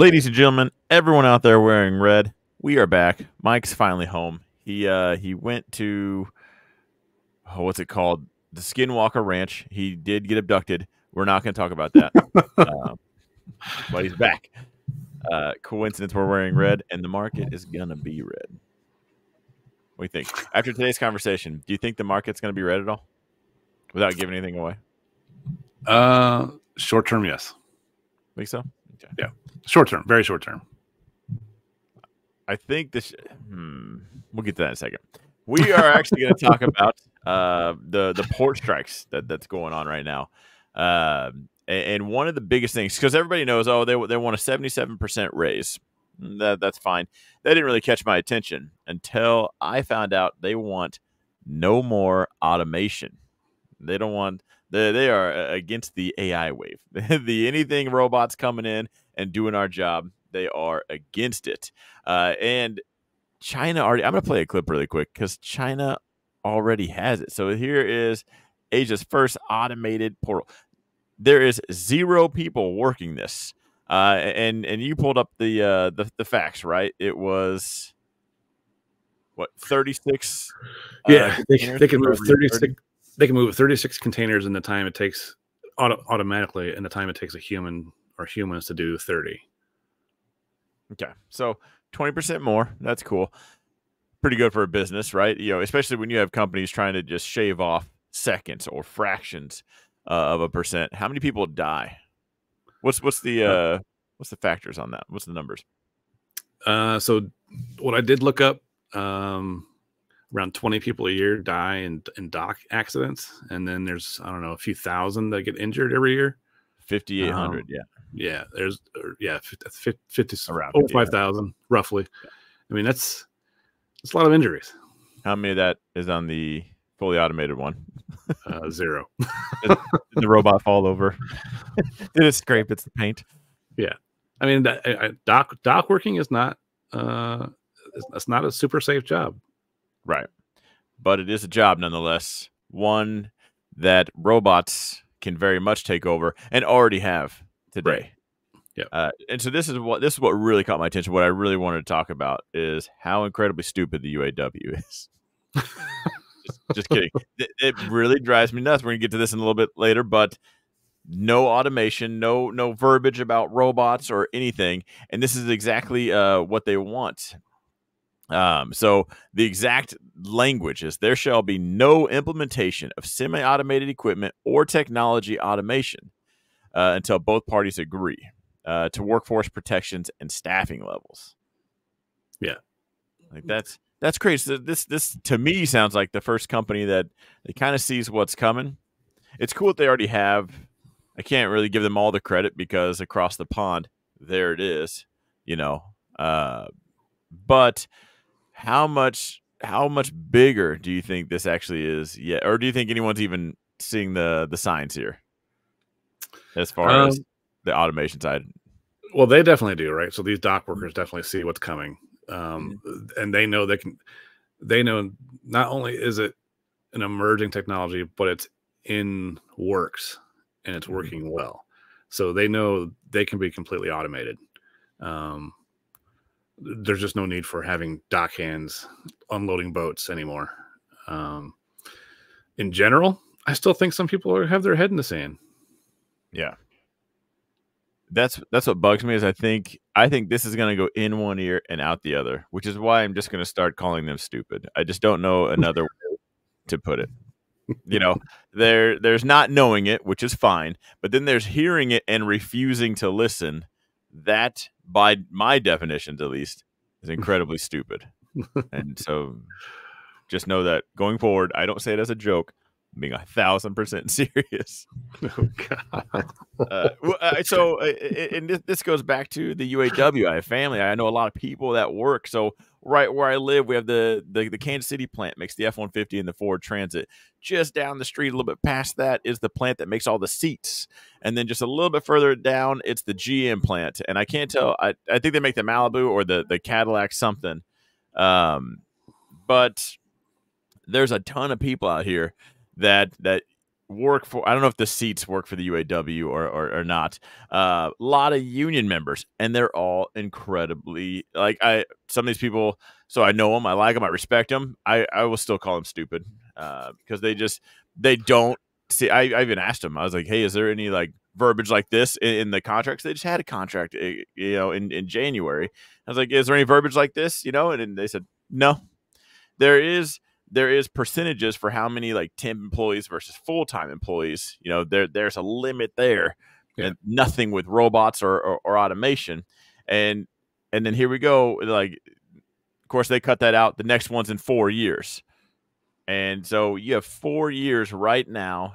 Ladies and gentlemen, everyone out there wearing red, we are back. Mike's finally home. He uh, he went to oh, what's it called? The Skinwalker Ranch. He did get abducted. We're not going to talk about that, um, but he's back. Uh, coincidence we're wearing red, and the market is going to be red. What do you think after today's conversation? Do you think the market's going to be red at all, without giving anything away? Uh, short term, yes. Think so. Okay. Yeah. Short term, very short term. I think this. Hmm, we'll get to that in a second. We are actually going to talk about uh, the the port strikes that, that's going on right now, uh, um, and, and, one of the biggest things because everybody knows oh they they want a seventy seven percent raise. Mm, that that's fine. That didn't really catch my attention until I found out they want no more automation. They don't want they, they are uh, against the AI wave. the anything robots coming in and doing our job, they are against it. Uh, and China already, I'm going to play a clip really quick because China already has it. So here is Asia's first automated portal. There is zero people working this. Uh, and and you pulled up the, uh, the the facts, right? It was what 36 uh, yeah uh, they, they, can move 36 they can move 36 containers in the time it takes auto- automatically in the time it takes a human or humans to do 30. Okay. So 20% more. That's cool. Pretty good for a business, right? You know, especially when you have companies trying to just shave off seconds or fractions uh, of a percent. How many people die? What's what's the uh, uh what's the factors on that? What's the numbers? Uh, so what I did look up um, around 20 people a year die in, in dock accidents and then there's i don't know a few thousand that get injured every year 5800 um, yeah yeah there's yeah 50, 50 around 5000 roughly i mean that's that's a lot of injuries how many of that is on the fully automated one uh, zero did, did the robot fall over did it scrape its paint yeah i mean that, I, dock dock working is not uh it's not a super safe job Right. But it is a job nonetheless, one that robots can very much take over and already have today. Right. Yeah. Uh, and so this is what this is what really caught my attention. What I really wanted to talk about is how incredibly stupid the UAW is. just, just, kidding. It, it, really drives me nuts. We're gonna get to this in a little bit later, but no automation, no no verbiage about robots or anything. And this is exactly uh, what they want. Um, so the exact language is there shall be no implementation of semi automated equipment or technology automation uh, until both parties agree uh, to workforce protections and staffing levels. Yeah. Like that's that's crazy. This this to me sounds like the first company that it kind of sees what's coming. It's cool that they already have. I can't really give them all the credit because across the pond, there it is, you know. Uh, but how much how much bigger do you think this actually is yet or do you think anyone's even seeing the the signs here as far um, as the automation side well they definitely do right so these dock workers mm-hmm. definitely see what's coming um, mm-hmm. and they know they can they know not only is it an emerging technology but it's in works and it's mm-hmm. working well so they know they can be completely automated um, there's just no need for having dock hands unloading boats anymore. Um, in general, I still think some people are, have their head in the sand. Yeah, that's that's what bugs me is I think I think this is going to go in one ear and out the other, which is why I'm just going to start calling them stupid. I just don't know another way to put it. You know, there there's not knowing it, which is fine, but then there's hearing it and refusing to listen that by my definitions at least is mm. incredibly stupid and so just know that going forward i don't say it as a joke being a thousand percent serious. Oh God! uh, uh so, uh, and this, this goes back to the UAW. I have family. I know a lot of people that work. So, right where I live, we have the the, the Kansas City plant makes the F one fifty and the Ford Transit. Just down the street, a little bit past that, is the plant that makes all the seats, and then just a little bit further down, it's the GM plant. And I can't tell. I, I think they make the Malibu or the the Cadillac something. Um, but there's a ton of people out here that that work for I don't know if the seats work for the UAW or or, or not. A uh, lot of union members, and they're all incredibly like I some of these people. So I know them, I like them, I respect them. I I will still call them stupid uh, because they just they don't see. I, I even asked them. I was like, hey, is there any like verbiage like this in, in the contracts? They just had a contract, eh, you know, in in January. I was like, is there any verbiage like this? You know, and, and they said no. There is there is percentages for how many like temp employees versus full time employees. You know, there there's a limit there. Yeah. And nothing with robots or, or, or automation. And and then here we go. Like of course they cut that out. The next one's in four years. And so you have four years right now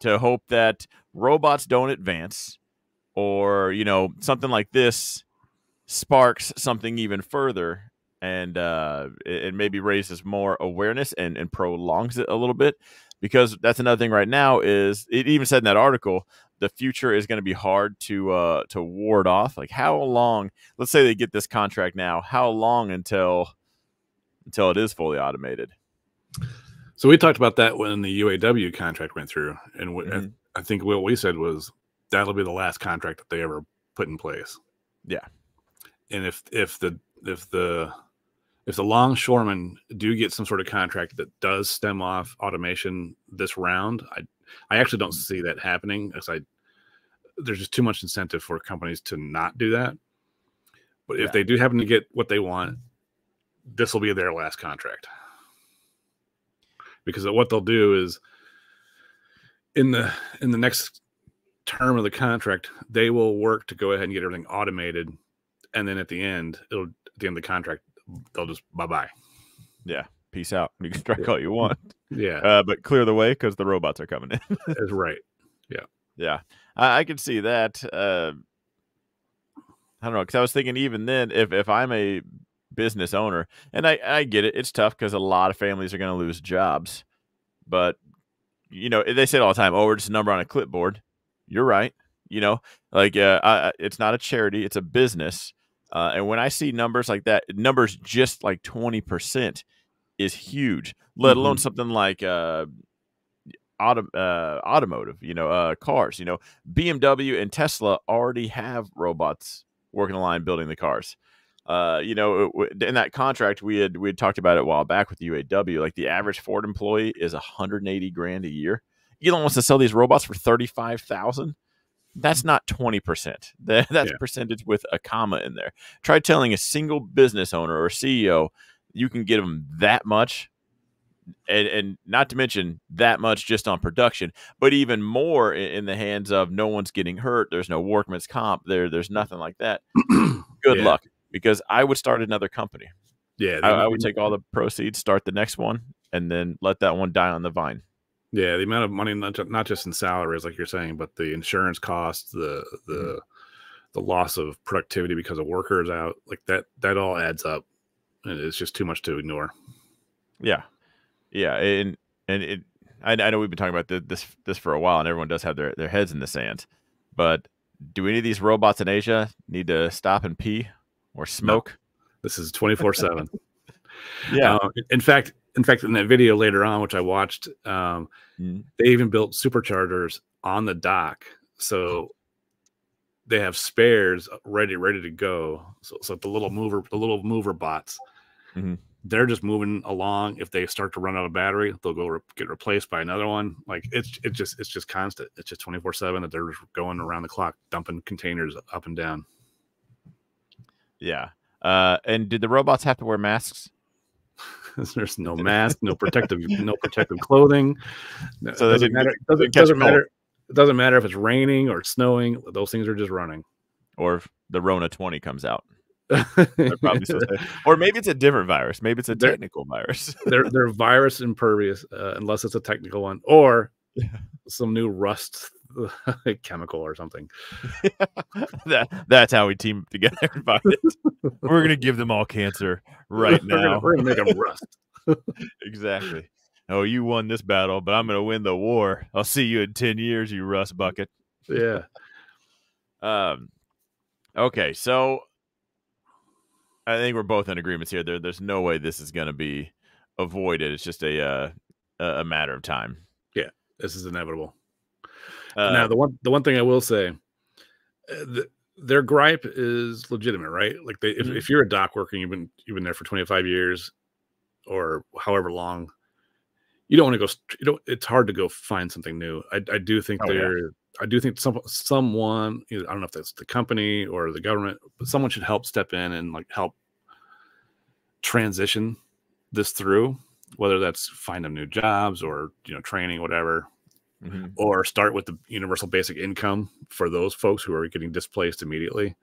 to hope that robots don't advance or, you know, something like this sparks something even further and uh, it, maybe raises more awareness and, and prolongs it a little bit because that's another thing right now is it even said in that article the future is going to be hard to uh, to ward off like how long let's say they get this contract now how long until until it is fully automated so we talked about that when the uaw contract went through and mm -hmm. I, mm-hmm. I think what we said was that'll be the last contract that they ever put in place yeah and if if the if the if the longshoremen do get some sort of contract that does stem off automation this round, I I actually don't see that happening because I there's just too much incentive for companies to not do that. But if yeah. they do happen to get what they want, this will be their last contract. Because what they'll do is in the in the next term of the contract, they will work to go ahead and get everything automated. And then at the end, it'll at the end of the contract, they'll just bye bye. Yeah. Peace out. You can strike yeah. all you want. Yeah. Uh, but clear the way because the robots are coming in. That's right. Yeah. Yeah. I, I can see that. Uh, I don't know. Because I was thinking, even then, if, if I'm a business owner, and I, I get it, it's tough because a lot of families are going to lose jobs. But, you know, they say it all the time, oh, we're just a number on a clipboard. You're right. You know, like uh, I, it's not a charity, it's a business uh, and when I see numbers like that, numbers just like 20% is huge, let alone mm-hmm. something like uh, auto, uh, automotive, you know, uh, cars. You know, BMW and Tesla already have robots working the line building the cars. Uh, you know, in that contract we had we had talked about it a while back with UAW. Like the average Ford employee is 180 grand a year. Elon wants to sell these robots for 35 thousand that's not 20%. That, that's yeah. percentage with a comma in there. Try telling a single business owner or CEO you can get them that much. And, and not to mention that much just on production, but even more in, in the hands of no one's getting hurt. There's no workman's comp. There, there's nothing like that. Good yeah. luck, because I would start another company. Yeah, I, I would take all the proceeds, start the next one, and then let that one die on the vine. Yeah, the amount of money not just in salaries, like you're saying, but the insurance costs, the the mm-hmm. the loss of productivity because of workers out, like that that all adds up, and it's just too much to ignore. Yeah, yeah, and and it, I, I know we've been talking about this this for a while, and everyone does have their their heads in the sand, but do any of these robots in Asia need to stop and pee or smoke? No. This is twenty four seven. Yeah. Uh, in fact, in fact, in that video later on, which I watched, um, mm. they even built superchargers on the dock, so they have spares ready, ready to go. So, so the little mover, the little mover bots, mm-hmm. they're just moving along. If they start to run out of battery, they'll go re- get replaced by another one. Like it's it's just it's just constant. It's just twenty four seven that they're going around the clock, dumping containers up and down. Yeah. Uh, and did the robots have to wear masks? There's no mask, no protective, no protective clothing. So it doesn't matter. It doesn't, doesn't matter. It doesn't matter if it's raining or snowing. Those things are just running. Or if the Rona 20 comes out. or maybe it's a different virus. Maybe it's a they're, technical virus. they're they're virus impervious uh, unless it's a technical one or some new rust chemical or something. that that's how we team together. we're gonna give them all cancer right now. We're gonna, we're gonna make them rust. exactly. Oh, you won this battle, but I'm gonna win the war. I'll see you in ten years, you rust bucket. yeah. Um. Okay, so I think we're both in agreements here. There, there's no way this is gonna be avoided. It's just a uh, a matter of time. Yeah, this is inevitable. Uh, now the one the one thing I will say, uh, the, their gripe is legitimate, right? Like they, if, mm-hmm. if you're a dock worker, you've been you've been there for 25 years, or however long, you don't want to go. You don't. It's hard to go find something new. I, I do think oh, they're. Yeah. I do think some someone. I don't know if that's the company or the government, but someone should help step in and like help transition this through. Whether that's find them new jobs or you know training, whatever mm-hmm. or start with the universal basic income for those folks who are getting displaced immediately.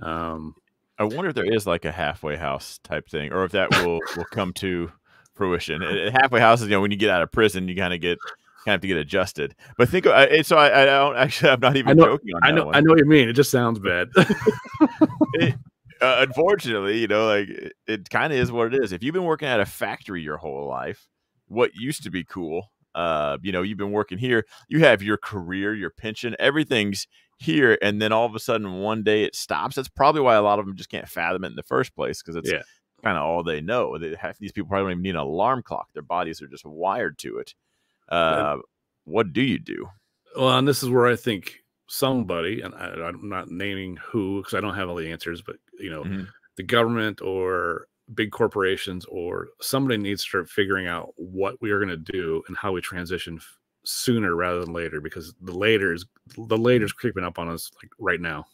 Um, I wonder if there is like a halfway house type thing, or if that will will come to fruition. halfway house is you know when you get out of prison, you kind of get kind of to get adjusted. But think of, uh, so I, I, don't actually I'm not even know, joking I know one. I know what you mean. It just sounds bad. it, uh, unfortunately, you know, like it, it kind of is what it is. If you've been working at a factory your whole life, what used to be cool uh, you know, you've been working here, you have your career, your pension, everything's here, and then all of a sudden one day it stops. That's probably why a lot of them just can't fathom it in the first place because it's yeah. kind of all they know. They, these people probably don't even need an alarm clock; their bodies are just wired to it. Uh, What do you do? Well, and this is where I think somebody, and I, am not naming who because I don't have all the answers, but you know, mm-hmm. the government or big corporations or somebody needs to start figuring out what we are going to do and how we transition sooner rather than later because the later is the later is creeping up on us like right now.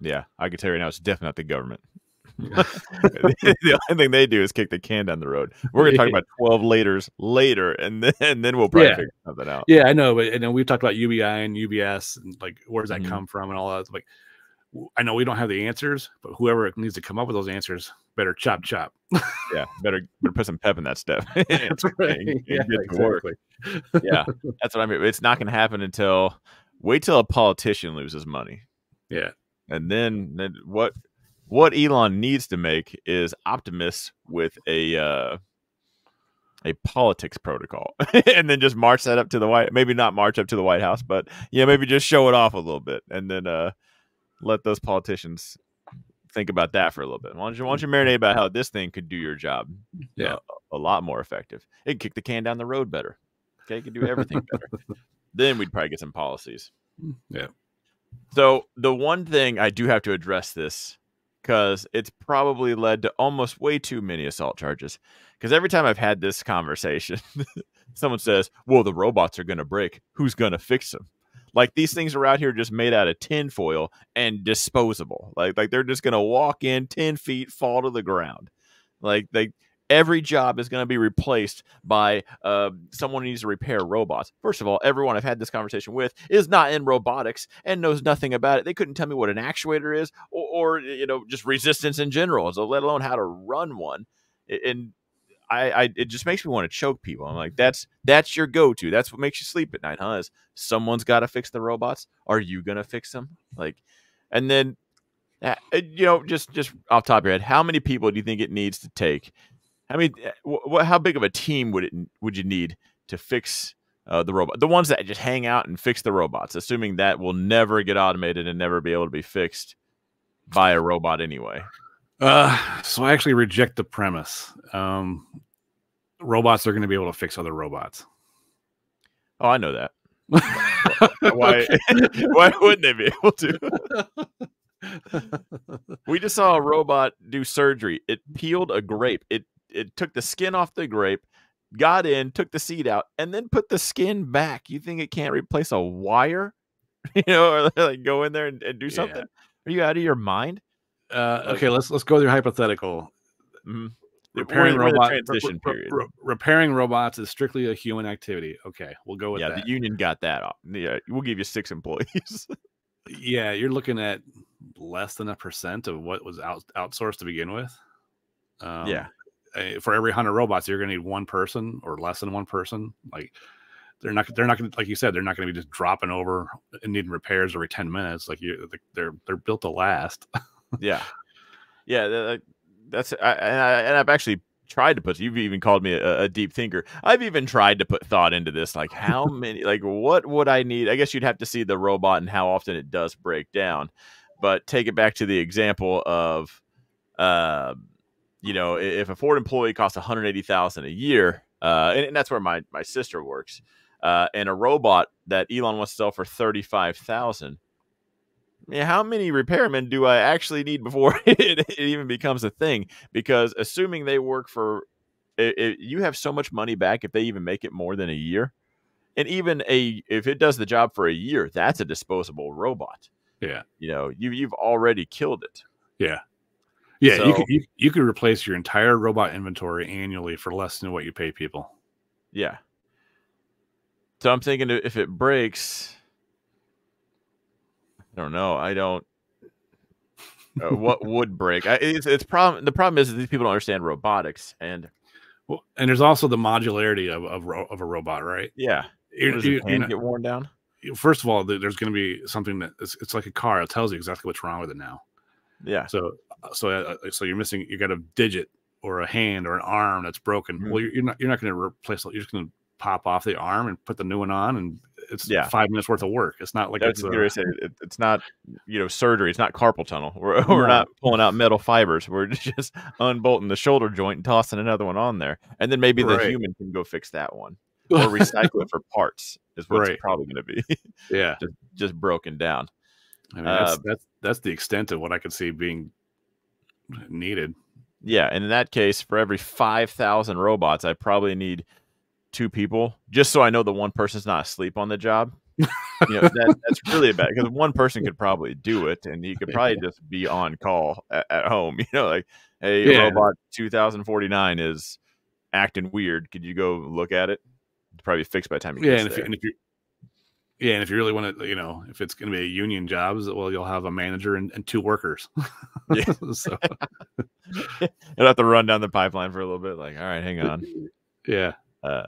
Yeah, I can tell you right now, it's definitely not the government. the only thing they do is kick the can down the road. We're gonna talk about twelve laters later, and then and then we'll probably yeah. figure something out. Yeah, I know, but and then we've talked about UBI and UBS and like where does that mm-hmm. come from and all that. like I know we don't have the answers, but whoever needs to come up with those answers better chop chop. yeah, better, better put some pep in that stuff. that's right. And, and yeah, exactly. yeah, that's what I mean. It's not going to happen until wait till a politician loses money. Yeah, and then, then what? What Elon needs to make is optimists with a uh, a politics protocol, and then just march that up to the White. Maybe not march up to the White House, but yeah, maybe just show it off a little bit, and then uh, let those politicians think about that for a little bit. Why don't you, why don't you marinate about how this thing could do your job uh, yeah. a, a lot more effective? It could kick the can down the road better. Okay, it could do everything better. then we'd probably get some policies. Mm, yeah. So the one thing I do have to address this because it's probably led to almost way too many assault charges. Because every time I've had this conversation, someone says, "Well, the robots are going to break. Who's going to fix them?" Like these things are out here just made out of tinfoil and disposable. Like like they're just gonna walk in ten feet, fall to the ground. Like they every job is going to be replaced by uh, someone who needs to repair robots. First of all, everyone I've had this conversation with is not in robotics and knows nothing about it. They couldn't tell me what an actuator is or, or you know just resistance in general, so let alone how to run one. And I, I it just makes me want to choke people. I'm like, that's that's your go to. That's what makes you sleep at night, huh? Is someone's got to fix the robots? Are you gonna fix them? Like, and then, uh, uh, you know, just just off top of your head, how many people do you think it needs to take? I mean, eh, what how big of a team would it would you need to fix uh, the robot? The ones that just hang out and fix the robots, assuming that will never get automated and never be able to be fixed by a robot anyway. Uh, so I actually reject the premise. Um, robots are going to be able to fix other robots. Oh, I know that. why? why wouldn't they be able to? we just saw a robot do surgery. It peeled a grape. It it took the skin off the grape, got in, took the seed out, and then put the skin back. You think it can't replace a wire? You know, or like go in there and, and do yeah. something? Are you out of your mind? Uh, okay, let's let's go with your hypothetical. Mm-hmm. Repairing re- Re- repairing robots is strictly a human activity. Okay, we'll go with yeah, that. the union got that off. Yeah, we'll give you six employees. yeah, you're looking at less than a percent of what was out, outsourced to begin with. Um, yeah, for every hundred robots, you're going to need one person or less than one person. Like they're not they're not going to like you said they're not going to be just dropping over and needing repairs every ten minutes. Like you, they're they're built to last. yeah, yeah. that's I, and, I, and I've actually tried to put you've even called me a, a, deep thinker i've even tried to put thought into this like how many like what would i need i guess you'd have to see the robot and how often it does break down but take it back to the example of uh you know if a ford employee costs 180000 a year uh and, and, that's where my my sister works uh and a robot that elon wants to sell for 35000 how many repairmen do I actually need before it, it even becomes a thing? Because assuming they work for, it, it, you have so much money back if they even make it more than a year, and even a if it does the job for a year, that's a disposable robot. Yeah, you know you you've already killed it. Yeah, yeah. So, you could you, you could replace your entire robot inventory annually for less than what you pay people. Yeah. So I'm thinking if it breaks, I don't know. I don't. Uh, what would break? I, it's, it's problem. The problem is these people don't understand robotics, and well, and there's also the modularity of of, of a robot, right? Yeah, you, you know, get worn down. First of all, there's going to be something that it's, it's, like a car. It tells you exactly what's wrong with it now. Yeah. So uh, so uh, uh, so you're missing. You got a digit or a hand or an arm that's broken. Mm -hmm. Well, you're, you're not you're not going to replace. You're just going to pop off the arm and put the new one on and it's yeah. five minutes worth of work. It's not like it's, a, it's not you know surgery. It's not carpal tunnel. We're, no. we're not pulling out metal fibers. We're just unbolting the shoulder joint and tossing another one on there, and then maybe right. the human can go fix that one or recycle it for parts. Is what's right. probably going to be. yeah, just, just, broken down. I mean, that's, uh, that's that's the extent of what I could see being needed. Yeah, and in that case, for every five thousand robots, I probably need two people just so I know the one person's not asleep on the job. you know that, that's really bad because one person could probably do it and he could probably just be on call at, at home you know like hey yeah. robot 2049 is acting weird could you go look at it it's probably fixed by the time you yeah and if, you, and if, yeah and if you really want to you know if it's going to be a union jobs well you'll have a manager and, and two workers yeah so you'll have to run down the pipeline for a little bit like all right hang on yeah uh,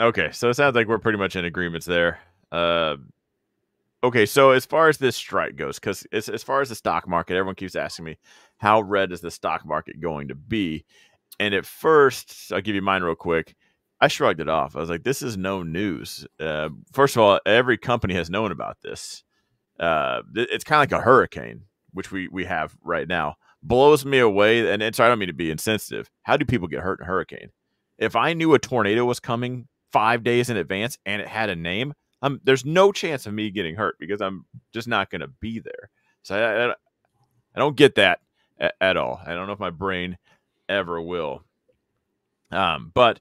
okay, so it sounds like we're pretty much in agreements there. Uh, okay, so as far as this strike goes, because as, as far as the stock market, everyone keeps asking me, how red is the stock market going to be? And at first, I'll give you mine real quick. I shrugged it off. I was like, this is no news. Uh, first of all, every company has known about this. Uh, th- it's kind of like a hurricane, which we, we have right now. Blows me away. And it's, I don't mean to be insensitive. How do people get hurt in a hurricane? If I knew a tornado was coming five days in advance and it had a name, I'm, um, there's no chance of me getting hurt because I'm just not going to be there. So I, I, I don't get that at, at, all. I don't know if my brain ever will. Um, but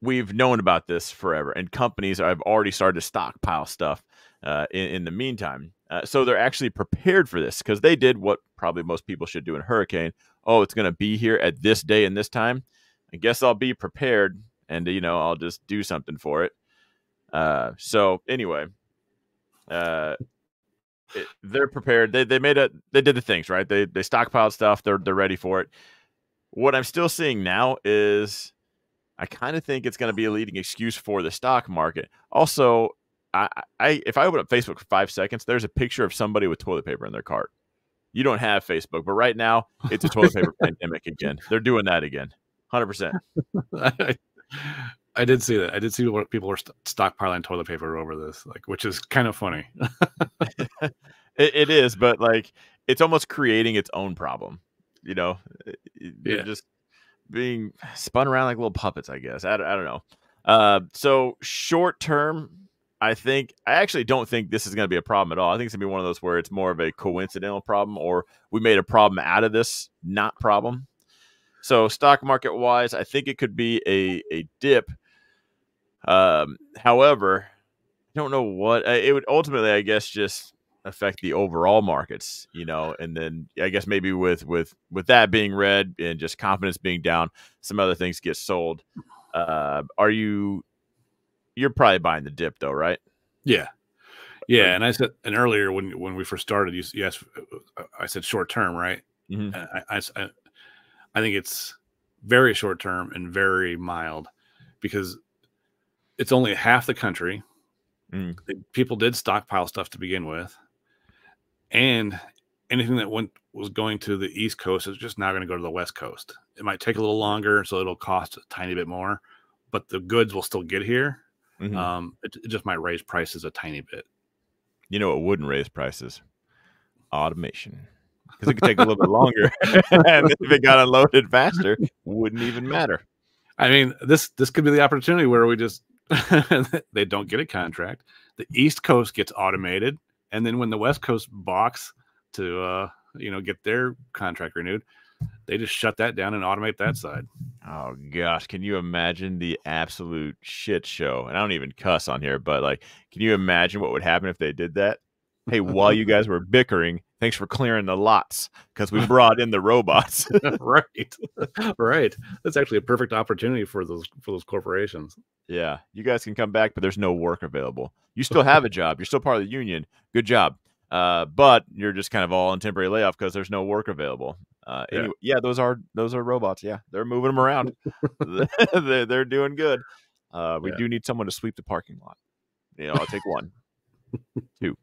we've known about this forever, and companies have already started to stockpile stuff uh, in, in the meantime. Uh, so they're actually prepared for this because they did what probably most people should do in a hurricane. Oh, it's going to be here at this day and this time. I guess I'll be prepared and, you know, I'll just do something for it. Uh, so anyway, uh, it, they're prepared. They, they made a, they did the things, right? They, they stockpiled stuff. They're, they're ready for it. What I'm still seeing now is I kind of think it's going to be a leading excuse for the stock market. Also, I, I if I open up Facebook for five seconds, there's a picture of somebody with toilet paper in their cart. You don't have Facebook, but right now it's a toilet paper pandemic again. They're doing that again hundred percent. I did see that. I did see what people were stockpiling toilet paper over this, like, which is kind of funny. it, it is, but like, it's almost creating its own problem. You know, eh, eh, yeah. just being spun around like little puppets, I guess. I, I don't know. Uh, so short term, I think I actually don't think this is going to be a problem at all. I think it's going to be one of those where it's more of a coincidental problem, or we made a problem out of this not problem. So stock market wise, I think it could be a a dip. Um, however, I don't know what it would ultimately, I guess, just affect the overall markets, you know, and then I guess maybe with with with that being red and just confidence being down, some other things get sold. Uh, are you? You're probably buying the dip though, right? Yeah, yeah. And I said, and earlier when when we first started, you yes, uh, uh, I said short term, right? Mm-hmm. I, I, I think it's very short term and very mild because it's only half the country. Mm. People did stockpile stuff to begin with, and anything that went was going to the East Coast is just now going to go to the West Coast. It might take a little longer, so it'll cost a tiny bit more, but the goods will still get here. Mm-hmm. Um, it, it just might raise prices a tiny bit. You know, it wouldn't raise prices. Automation because it could take a little bit longer. and if it got unloaded faster, wouldn't even matter. I mean, this this could be the opportunity where we just they don't get a contract. The East Coast gets automated, and then when the West Coast balks to uh, you know get their contract renewed, they just shut that down and automate that side. Oh gosh, can you imagine the absolute shit show? And I don't even cuss on here, but like, can you imagine what would happen if they did that? hey, while you guys were bickering, thanks for clearing the lots because we brought in the robots. right, right. That's actually a perfect opportunity for those for those corporations. Yeah, you guys can come back, but there's no work available. You still have a job. You're still part of the union. Good job. Uh, but you're just kind of all on temporary layoff because there's no work available. Uh, yeah. Anyway, yeah, those are those are robots. Yeah, they're moving them around. they're, they're doing good. Uh, we yeah. do need someone to sweep the parking lot. You know, I'll take one, two,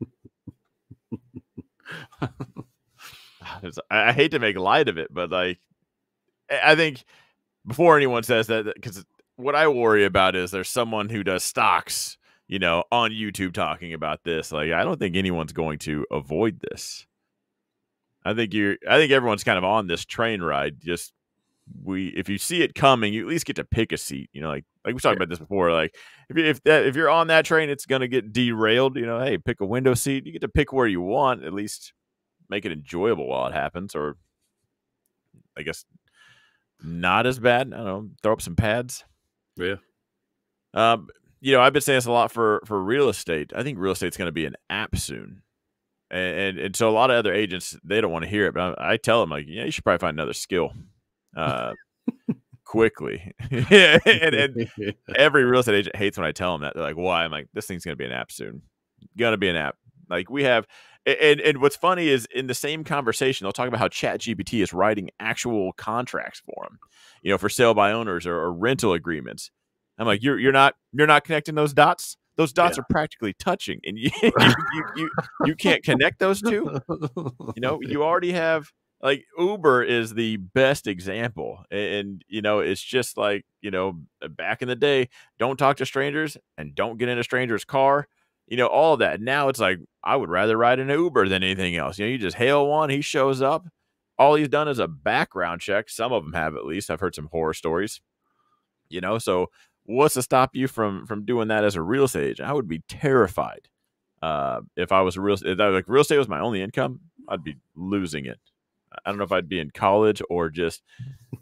I hate to make light of it, but like, I think before anyone says that, because what I worry about is there's someone who does stocks, you know, on YouTube talking about this. Like, I don't think anyone's going to avoid this. I think you're, I think everyone's kind of on this train ride, just we if you see it coming, you at least get to pick a seat. You know, like like we talked about this before. Like if if that if you're on that train, it's gonna get derailed. You know, hey, pick a window seat. You get to pick where you want. At least make it enjoyable while it happens. Or I guess not as bad. I don't know. Throw up some pads. Yeah. Um, you know, I've been saying this a lot for for real estate. I think real estate's going to be an app soon, and, and, and so a lot of other agents they don't want to hear it, but I, I tell them like, yeah, you should probably find another skill uh, quickly. yeah, and, and, every real estate agent hates when I tell them that. They're like, "Why?" I'm like, "This thing's gonna be an app soon. Gonna be an app." Like we have, and and what's funny is in the same conversation, they'll talk about how ChatGPT is writing actual contracts for them, you know, for sale by owners or, or rental agreements. I'm like, you're you're not you're not connecting those dots those dots yeah. are practically touching and you, you, you, you, can't connect those two you know you already have like Uber is the best example. And, you know, it's just like, you know, uh, back in the day, don't talk to strangers and don't get in a stranger's car, you know, all that. Now it's like, I would rather ride an Uber than anything else. You know, you just hail one, he shows up. All he's done is a background check. Some of them have, at least. I've heard some horror stories, you know, so what's to stop you from from doing that as a real estate agent? I would be terrified. Uh, if I was real, if I, like real estate was my only income, I'd be losing it. I don't know if I'd be in college or just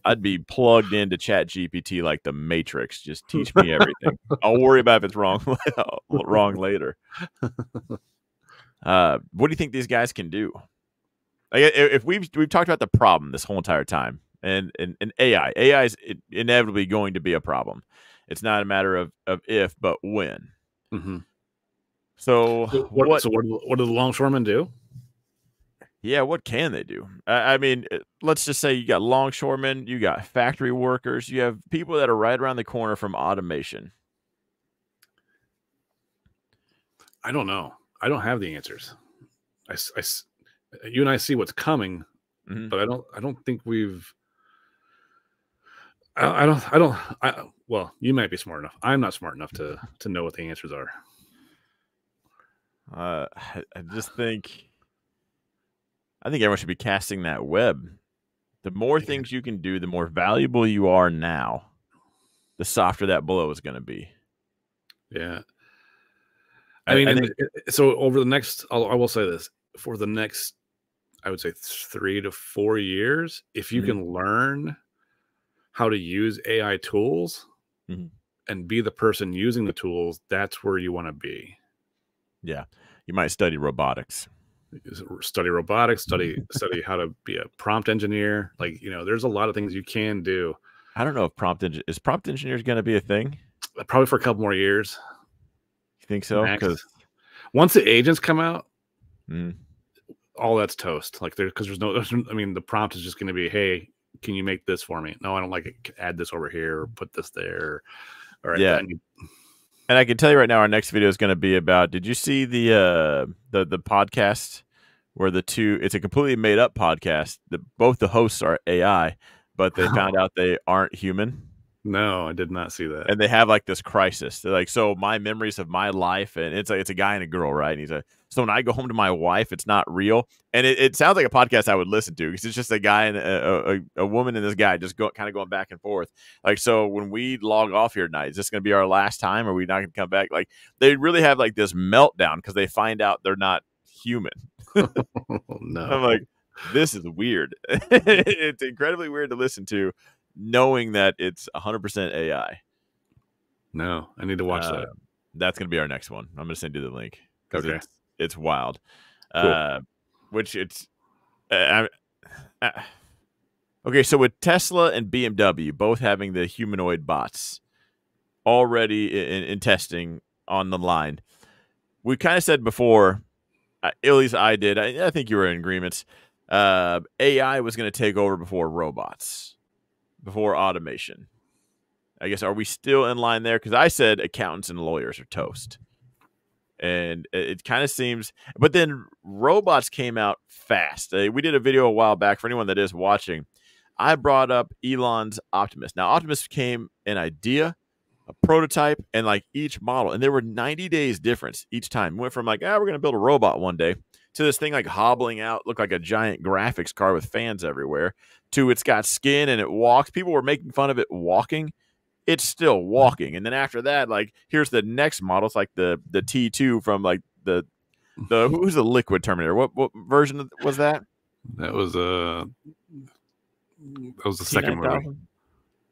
I'd be plugged into Chat GPT like the Matrix. Just teach me everything. I'll worry about if it's wrong wrong later. Uh, what do you think these guys can do? if we've we've talked about the problem this whole entire time, and and, and AI, AI is inevitably going to be a problem. It's not a matter of of if, but when. Mm-hmm. So, so, what, what? So what? What do the longshoremen do? yeah, what can they do? I, mean, eh, let's just say you got longshoremen, you got factory workers, you have people that are right around the corner from automation. I don't know. I don't have the answers. I, I eh, you and I see what's coming, mm-hmm. but I don't. I don't think we've. I, I don't. I don't. I well, you might be smart enough. I'm not smart enough to to know what the answers are. Uh, I just think I think everyone should be casting that web. The more yeah. things you can do, the more valuable you are now, the softer that blow is going to be. Yeah. I, I mean, I think, the, so over the next, I'll, I will say this for the next, I would say three to four years, if you mm-hmm. can learn how to use AI tools mm-hmm. and be the person using the tools, that's where you want to be. Yeah. You might study robotics study robotics, study study how to be a prompt engineer. Like you know, there's a lot of things you can do. I don't know if prompt is prompt engineers going to be a thing. Uh, probably for a couple more years. You think so? Because once the agents come out, mm. all that's toast. Like there, because there's no. I mean, the prompt is just going to be, "Hey, can you make this for me?" No, I don't like it. Add this over here, or put this there. All right. Yeah. And I can tell you right now, our next video is going to be about. Did you see the uh, the the podcast where the two? It's a completely made up podcast. The, both the hosts are AI, but they oh. found out they aren't human. No, I did not see that. And they have like this crisis. They're like, so my memories of my life, and it's a, it's a guy and a girl, right? And he's like, so when I go home to my wife, it's not real. And it, it sounds like a podcast I would listen to because it's just a guy and a, a, a woman and this guy just go, kind of going back and forth. Like, so when we log off here tonight, is this going to be our last time? Or are we not going to come back? Like, they really have like this meltdown because they find out they're not human. Oh, no. I'm like, this is weird. it's incredibly weird to listen to knowing that it's 100% AI. No, I need to watch uh, that. Um, that's going to be our next one. I'm going to send you the link. Okay. It's, it's wild. Cool. Uh, which it's. Uh, uh okay, so with Tesla and BMW both having the humanoid bots already in, in testing on the line, we kind of said before, uh, at least I did, I, I think you were in agreements, uh, AI was going to take over before robots before automation. I guess are we still in line there? Because I said accountants and lawyers are toast, and it, it kind of seems. But then robots came out fast. Uh, we did a video a while back for anyone that is watching. I brought up Elon's Optimus. Now Optimus became an idea, a prototype, and like each model, and there were 90 days difference each time. We went from like ah we're gonna build a robot one day to this thing like hobbling out, looked like a giant graphics card with fans everywhere, to it's got skin and it walks. People were making fun of it walking. It's still walking. And then after that, like here's the next model. It's like the the T two from like the the who's the liquid Terminator? What what version was that? That was uh that was the second movie.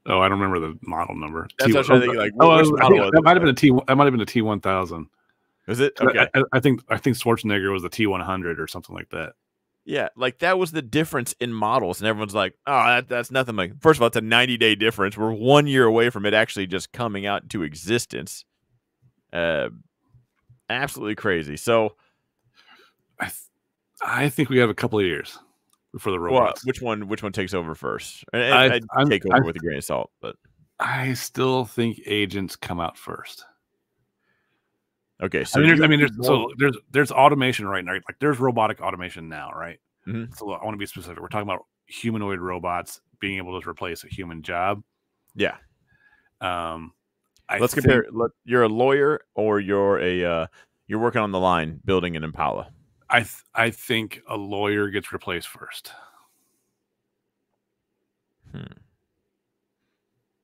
Oh, I don't remember the model number. That's T- what I'm thinking, like, oh, was, I that might have been a T. That might have been a T one thousand. Is it? Okay. I, I, think I think Schwarzenegger was the T one hundred or something like that. Yeah, like that was the difference in models, and everyone's like, "Oh, that, that's nothing." Like, first of all, it's a ninety-day difference. We're one year away from it actually just coming out into existence. Uh, absolutely crazy. So, I, th- I think we have a couple of years before the robots. Well, which one? Which one takes over first? And, and I, I'd take over i with a grain of salt, but I still think agents come out first. Okay, so I mean, there's, I mean, there's so there's there's automation right now. Like there's robotic automation now, right? Mm -hmm. So I want to be specific. We're talking about humanoid robots being able to replace a human job. Yeah. Um, I let's compare. Let, you're a lawyer, or you're a uh, you're working on the line building an Impala. I th I think a lawyer gets replaced first. Hmm.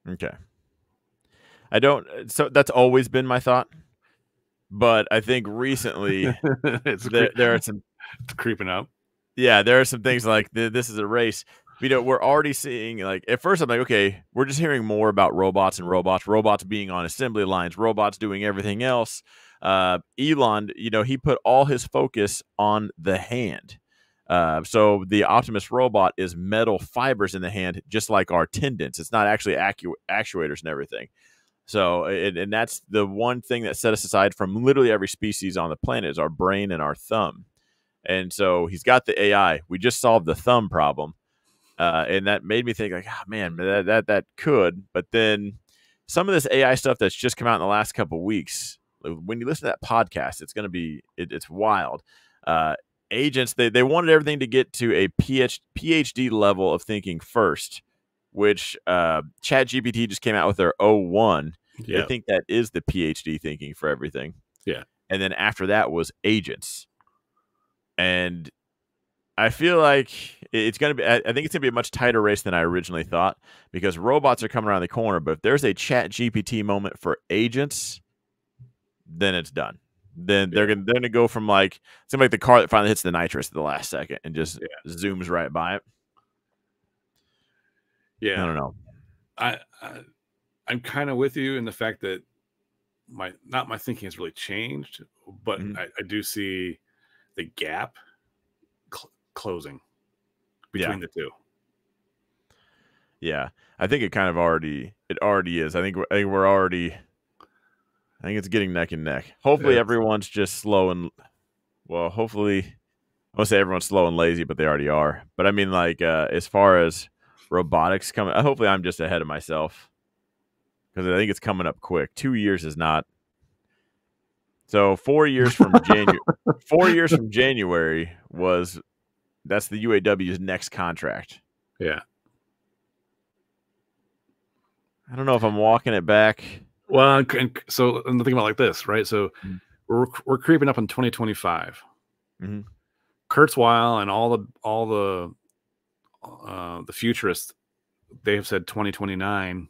Okay. I don't. Uh, so that's always been my thought but I think recently there, there, are some creeping up. Yeah, there are some things like this is a race. You know, we're already seeing like at first I'm like, okay, we're just hearing more about robots and robots, robots being on assembly lines, robots doing everything else. Uh, Elon, you know, he put all his focus on the hand. Uh, so the Optimus robot is metal fibers in the hand, just like our tendons. It's not actually actu- actuators and everything. So, and, and that's the one thing that set us aside from literally every species on the planet is our brain and our thumb. And so he's got the AI. We just solved the thumb problem, uh, and that made me think like, oh, man, that, that that could. But then some of this AI stuff that's just come out in the last couple weeks. When you listen to that podcast, it's going to be it, it's wild. Uh, agents they they wanted everything to get to a PhD level of thinking first, which uh, Chat GPT just came out with their 01. Yep. I think that is the PhD thinking for everything. Yeah. And then after that was agents. And I feel like it's going to be, I think it's going to be a much tighter race than I originally thought because robots are coming around the corner. But if there's a chat GPT moment for agents, then it's done. Then gonna they're going to go from like, something like the car that finally hits the nitrous at the last second and just yeah. zooms right by it. Yeah, I don't know. I, I I'm kind of with you in the fact that my not my thinking has really changed, but mm-hmm. I, I, do see the gap cl- closing between yeah. the two. Yeah, I think it kind of already it already is. I think I think we're already. I think it's getting neck and neck. Hopefully, yeah. everyone's just slow and well. Hopefully, I won't say everyone's slow and lazy, but they already are. But I mean, like uh, as far as robotics coming. Uh, hopefully, I'm just ahead of myself because I think it's coming up quick. Two years is not. So four years from January, four years from January was that's the UAW's next contract. Yeah. I don't know if I'm walking it back. Well, so I'm thinking about like this, right? So mm-hmm. we're we're creeping up on 2025. Mm-hmm. Kurtzweil and all the all the uh, the futurists, they have said 2029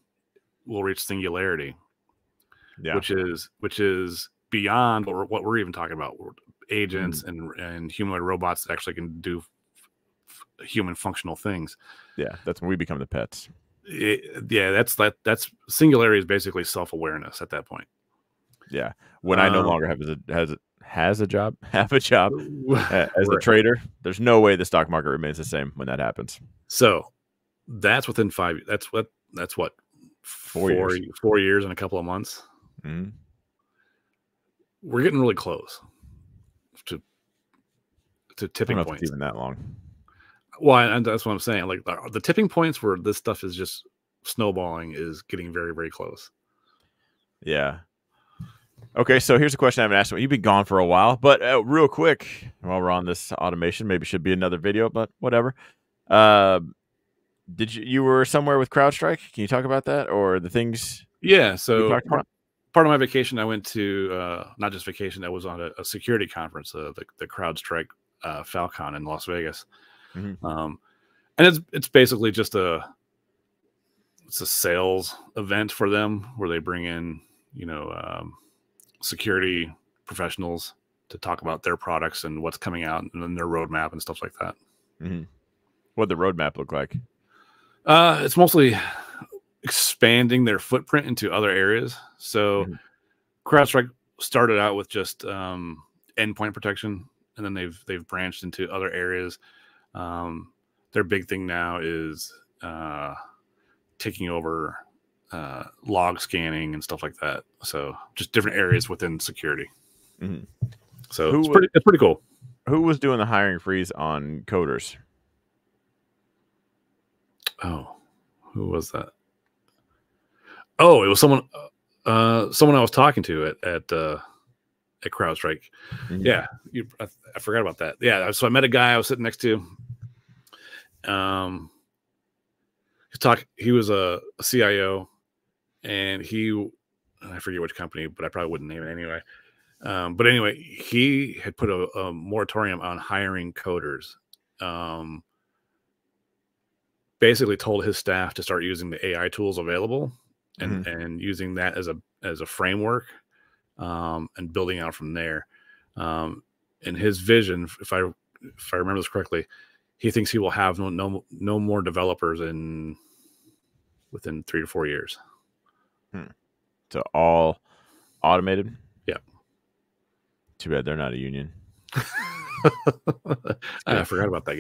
will reach singularity, yeah. which is which is beyond what we're, what we're even talking about. Agents mm. and and humanoid robots that actually can do f- human functional things. Yeah, that's when we become the pets. It, yeah, that's that. That's singularity is basically self awareness at that point. Yeah, when um, I no um, longer have has has a job, have a job as a trader, there's no way the stock market remains the same when that happens. So that's within five. That's what. That's what. Four, four years. Four years and a couple of months. Mm-hmm. We're getting really close to to tipping points. even that long. Well, and that's what I'm saying. Like the tipping points where this stuff is just snowballing is getting very, very close. Yeah. Okay, so here's a question I haven't asked. You. You've been gone for a while, but uh, real quick, while we're on this automation, maybe should be another video, but whatever. Uh, did you you were somewhere with CrowdStrike? Can you talk about that or the things? Yeah, so part, part of my vacation, I went to uh, not just vacation. I was on a, a security conference, uh, the the CrowdStrike uh, Falcon in Las Vegas, mm-hmm. um, and it's it's basically just a it's a sales event for them where they bring in you know. Um, security professionals to talk about their products and what's coming out and their roadmap and stuff like that. Mm-hmm. What the roadmap look like? Uh, it's mostly expanding their footprint into other areas. So mm-hmm. CrowdStrike started out with just um, endpoint protection, and then they've they've branched into other areas. Um, their big thing now is uh, taking over uh, log scanning and stuff like that. So just different areas hmm. within security. Mm-hmm. So who it's, pretty, was, it's pretty cool. Who was doing the hiring freeze on coders? Oh, who was that? Oh, it was someone, uh, uh, someone I was talking to at at uh, at CrowdStrike. Mm-hmm. Yeah, you, I, I forgot about that. Yeah, so I met a guy I was sitting next to. Um, he talk. He was a, a CIO and he I forget which company, but I probably wouldn't name it anyway. Um, but anyway, he had put a, a moratorium on hiring coders. Um, basically, told his staff to start using the AI tools available and mm-hmm. and using that as a as a framework um, and building out from there. Um, and his vision, if I if I remember this correctly, he thinks he will have no no, no more developers in within three to four years. Hmm. all automated. Yeah. Too bad they're not a union. Ah, I forgot about that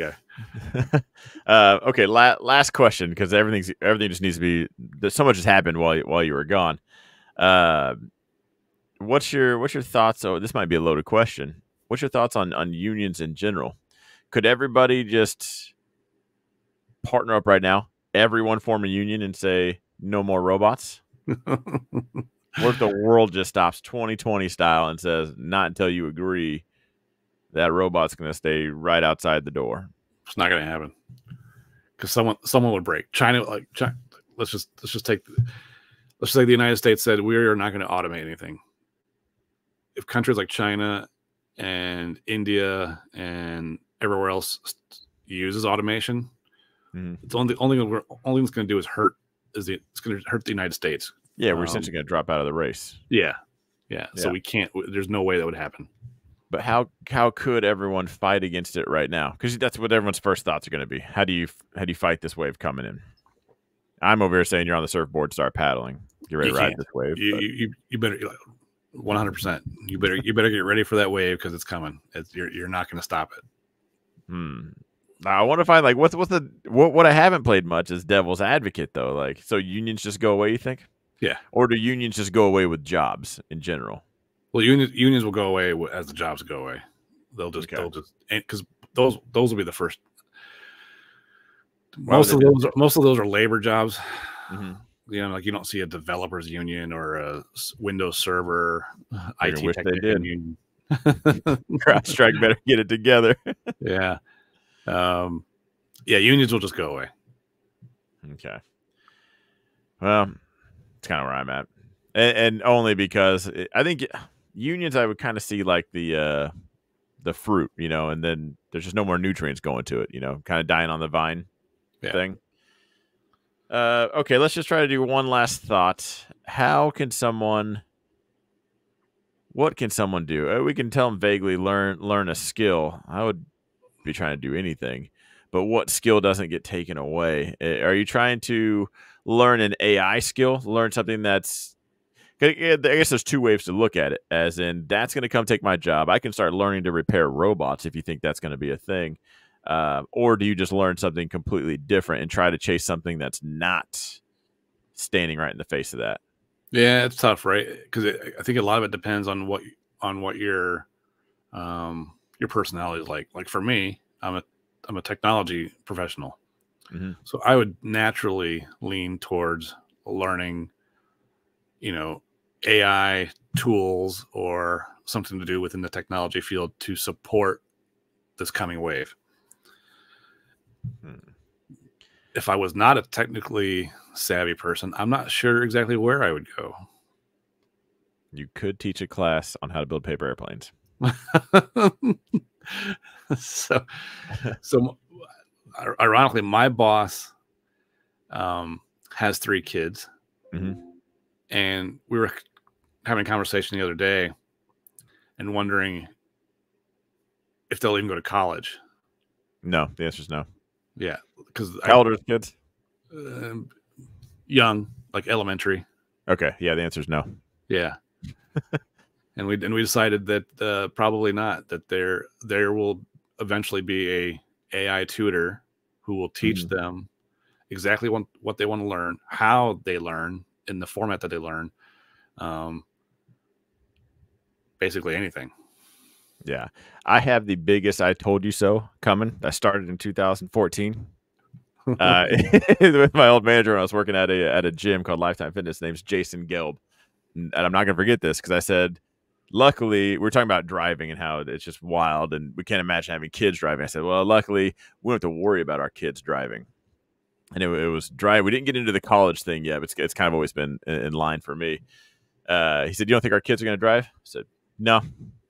guy. uh, okay, la- last question because everything's everything just needs to be. So much has happened while you, while you were gone. Uh, what's your what's your thoughts? Oh, this might be a loaded question. What's your thoughts on on unions in general? Could everybody just partner up right now? Everyone form a union and say no more robots what if the world just stops 2020 style and says, not until you agree, that robot's going to stay right outside the door? It's not going to happen because someone someone would break. China, like China, let's just let's just take let's just the United States said we are not going to automate anything. If countries like China and India and everywhere else uses automation, mm-hmm. it's only only only thing it's going to do is hurt is the, it's going to hurt the United States. Yeah, we're um, essentially going to drop out of the race. Yeah, yeah. So we can't. There's no way that would happen. But how how could everyone fight against it right now? Because that's what everyone's first thoughts are going to be. How do you how do you fight this wave coming in? I'm over here saying you're on the surfboard, start paddling. Get ready you to ride this wave. You, you, you better. 100 percent you better you better get ready for that wave because it's coming it's, you're, you're not going to stop it hmm I want to find like what's what's the what what I haven't played much is Devil's Advocate though. Like, so unions just go away? You think? Yeah. Or do unions just go away with jobs in general? Well, unions unions will go away as the jobs go away. They'll just okay. they'll just because those those will be the first. Why most of those are, most of those are labor jobs. Mm-hmm. You know, like you don't see a developers union or a Windows server I IT wish they did. union. CrowdStrike better get it together. yeah. Um, yeah, unions will just go away. Okay. Well, it's kind of where I'm at, and, and only because I think unions I would kind of see like the uh, the fruit, you know, and then there's just no more nutrients going to it, you know, kind of dying on the vine yeah. thing. Uh, okay, let's just try to do one last thought. How can someone? What can someone do? Uh, we can tell them vaguely learn learn a skill. I would be trying to do anything. But what skill doesn't get taken away? Are you trying to learn an AI skill? Learn something that's I guess there's two ways to look at it. As in, that's going to come take my job. I can start learning to repair robots if you think that's going to be a thing. Uh, or do you just learn something completely different and try to chase something that's not standing right in the face of that? Yeah, it's tough, right? Because I think a lot of it depends on what on what your um, your personality is like. Like for me, I'm a I'm a technology professional, mm-hmm. so I would naturally lean towards learning, you know, AI tools or something to do within the technology field to support this coming wave. hmm If I was not a technically savvy person, I'm not sure exactly where I would go. You could teach a class on how to build paper airplanes. so, so ironically, my boss um, has three kids, mm-hmm. and we were having a conversation the other day and wondering if they'll even go to college. No, the answer is no. Yeah, because how old are the kids? Uh, young, like elementary. Okay, yeah, the answer is no. Yeah, and we and we decided that uh, probably not. That there there will eventually be a AI tutor who will teach mm them exactly what, what they want to learn, how they learn, in the format that they learn. Um, basically anything. Yeah, I have the biggest "I told you so" coming. I started in 2014. uh, with my old manager when I was working at a at a gym called Lifetime Fitness. Name's Jason Gelb, and I'm not gonna forget this because I said luckily we're talking about driving and how it's just wild and we can't imagine having kids driving i said well luckily we don't have to worry about our kids driving and it, it was dry we didn't get into the college thing yet but it's, it's kind of always been in, in line for me uh, he said you don't think our kids are going to drive i said no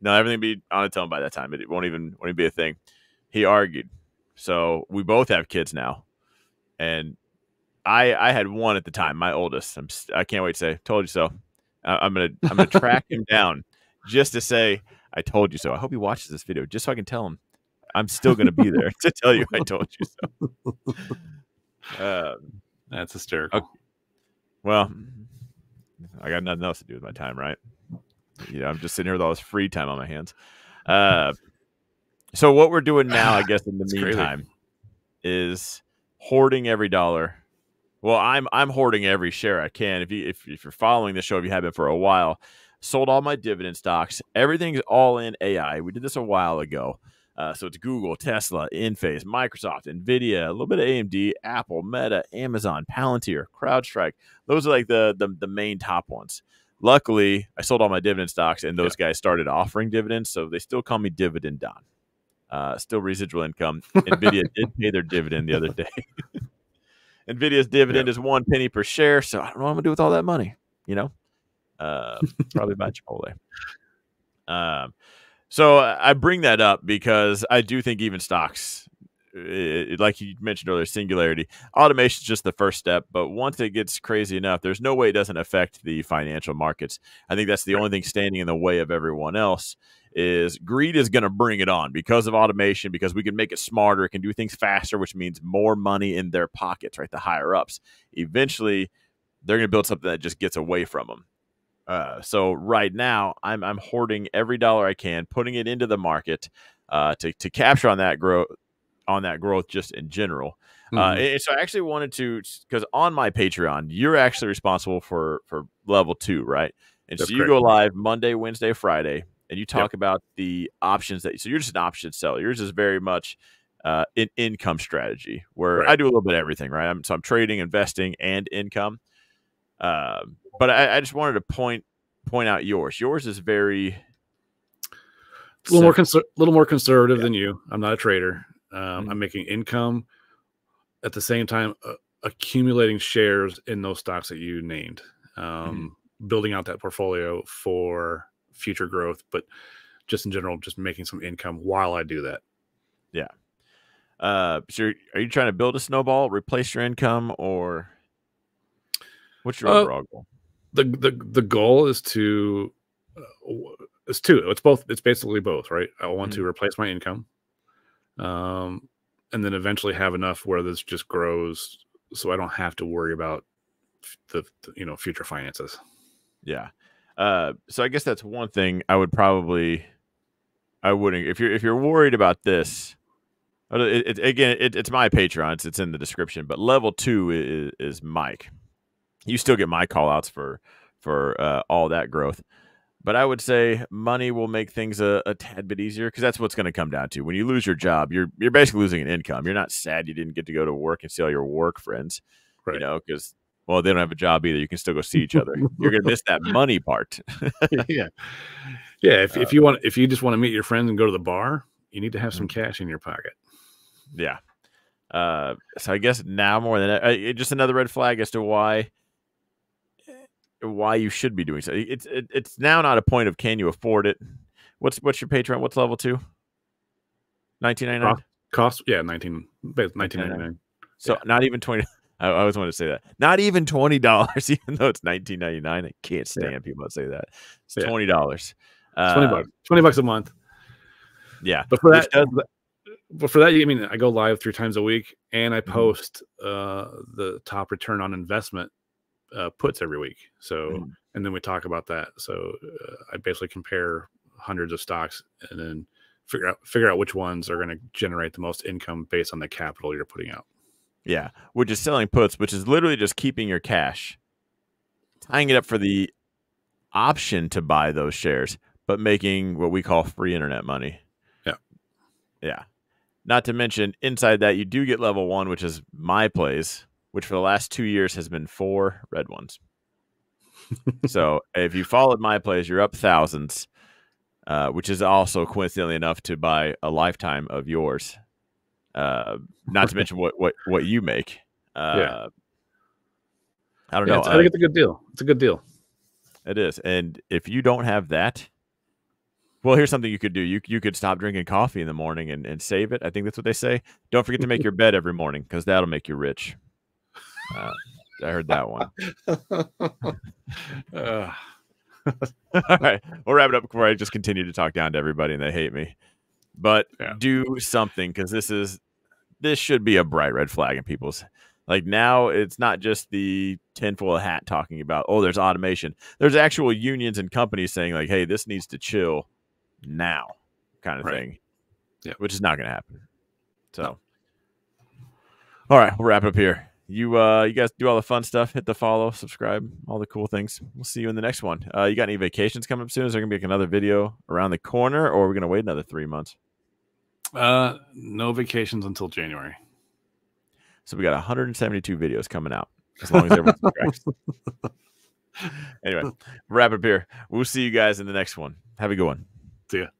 no everything be on its own by that time it, it won't even won't even be a thing he argued so we both have kids now and i i had one at the time my oldest I'm, i can't wait to say told you so I'm gonna I'm gonna track him down just to say, I told you so. I hope he watches this video just so I can tell him I'm still going to be there to tell you I told you so. Um, That's hysterical. Okay. Well, I got nothing else to do with my time, right? Yeah, I'm just sitting here with all this free time on my hands. Uh, so what we're doing now, I guess, in the meantime, crazy. is hoarding every dollar well, I'm I'm hoarding every share I can. If you if, if you're following the show, if you have been for a while, sold all my dividend stocks. Everything's all in AI. We did this a while ago. Uh, so it's Google, Tesla, Inphase, Microsoft, Nvidia, a little bit of AMD, Apple, Meta, Amazon, Palantir, CrowdStrike. Those are like the the, the main top ones. Luckily, I sold all my dividend stocks, and those yeah. guys started offering dividends, so they still call me Dividend Don. Uh, still residual income. Nvidia did pay their dividend the other day. Nvidia's dividend is one penny per share. So I don't know what I'm gonna do with all that money. You know, uh, probably buy Chipotle. Um, so I bring that up because I do think even stocks, it, like you mentioned earlier, singularity automation is just the first step. But once it gets crazy enough, there's no way it doesn't affect the financial markets. I think that's the only thing standing in the way of everyone else is greed is going to bring it on because of automation, because we can make it smarter, it can do things faster, which means more money in their pockets, right? The higher ups. Eventually, they're going to build something that just gets away from them. Uh, so right now, I'm, I'm hoarding every dollar I can, putting it into the market uh, to, to capture on that growth, on that growth just in general. Uh, mm-hmm. Uh, and so I actually wanted to, because on my Patreon, you're actually responsible for for level two, right? And That's so you go live Monday, Wednesday, Friday and you talk yep. about the options that so you're just an option seller. Yours is very much uh, an income strategy where right. I do a little bit of everything, right? I'm, so I'm trading, investing, and income. Uh, but I, I, just wanted to point point out yours. Yours is very a little more conser- little more conservative yeah. than you. I'm not a trader. Um, mm-hmm. I'm making income at the same time uh, accumulating shares in those stocks that you named, mm-hmm. um, mm-hmm. building out that portfolio for future growth, but just in general, just making some income while I do that. Yeah. Uh, so are you trying to build a snowball, replace your income, or what's your uh, overall goal? The, the the goal is to uh, it's two. It's both. It's basically both, right? I want mm-hmm. to replace my income, um, and then eventually have enough where this just grows, so I don't have to worry about the, the you know future finances. Yeah. Uh, so I guess that's one thing I would probably, I wouldn't if you're if you're worried about this. It, it, again, it, it's my Patreon. It's, it's in the description. But level two is, is Mike. You still get my callouts for for uh, all that growth. But I would say money will make things a, a tad bit easier because that's what's going to come down to. When you lose your job, you're you're basically losing an income. You're not sad you didn't get to go to work and see all your work friends, right. you know, because well, they don't have a job either. You can still go see each other. You're gonna miss that money part. yeah, yeah. If, uh, if you uh, want, if you just want to meet your friends and go to the bar, you need to have some mm-hmm. cash in your pocket. Yeah. Uh, so I guess now more than uh, just another red flag as to why eh, why you should be doing so. It's it, it's now not a point of can you afford it. What's what's your Patreon? What's level two? Nineteen ninety nine cost. Yeah, nineteen nineteen ninety nine. So yeah. not even twenty. I, I always wanted to say that. Not even twenty dollars, even though it's nineteen ninety nine. I can't stand yeah. people that say that. It's twenty dollars. Uh, twenty bucks. Twenty bucks a month. Yeah, but for that, does, but for that, I mean, I go live three times a week, and I mm-hmm. post mm-hmm. uh, the top return on investment uh, puts every week. So, mm-hmm. and then we talk about that. So, uh, I basically compare hundreds of stocks and then figure out figure out which ones are going to generate the most income based on the capital you're putting out. Yeah, which is selling puts, which is literally just keeping your cash, tying it up for the option to buy those shares, but making what we call free internet money. Yeah. Yeah. Not to mention, inside that, you do get level one, which is my plays, which for the last two years has been four red ones. so if you followed my plays, you're up thousands, uh, which is also coincidentally enough to buy a lifetime of yours uh, not to mention what what what you make. Uh, yeah. I don't yeah, know. I think it's a good deal. It's a good deal. It is, and if you don't have that, well, here's something you could do. You you could stop drinking coffee in the morning and, and save it. I think that's what they say. Don't forget to make your bed every morning because that'll make you rich. Uh, I heard that one. uh. All right, we'll wrap it up before I just continue to talk down to everybody and they hate me. But yeah. do something because this is this should be a bright red flag in people's like now it's not just the tinfoil hat talking about oh there's automation there's actual unions and companies saying like hey this needs to chill now kind of right. thing yeah which is not going to happen so no. all right we'll wrap up here you uh you guys do all the fun stuff hit the follow subscribe all the cool things we'll see you in the next one uh you got any vacations coming up soon is there gonna be like another video around the corner or are we gonna wait another three months uh, no vacations until January. So we got 172 videos coming out as long as everyone's subscribes. anyway, up here. We'll see you guys in the next one. Have a good one. See ya.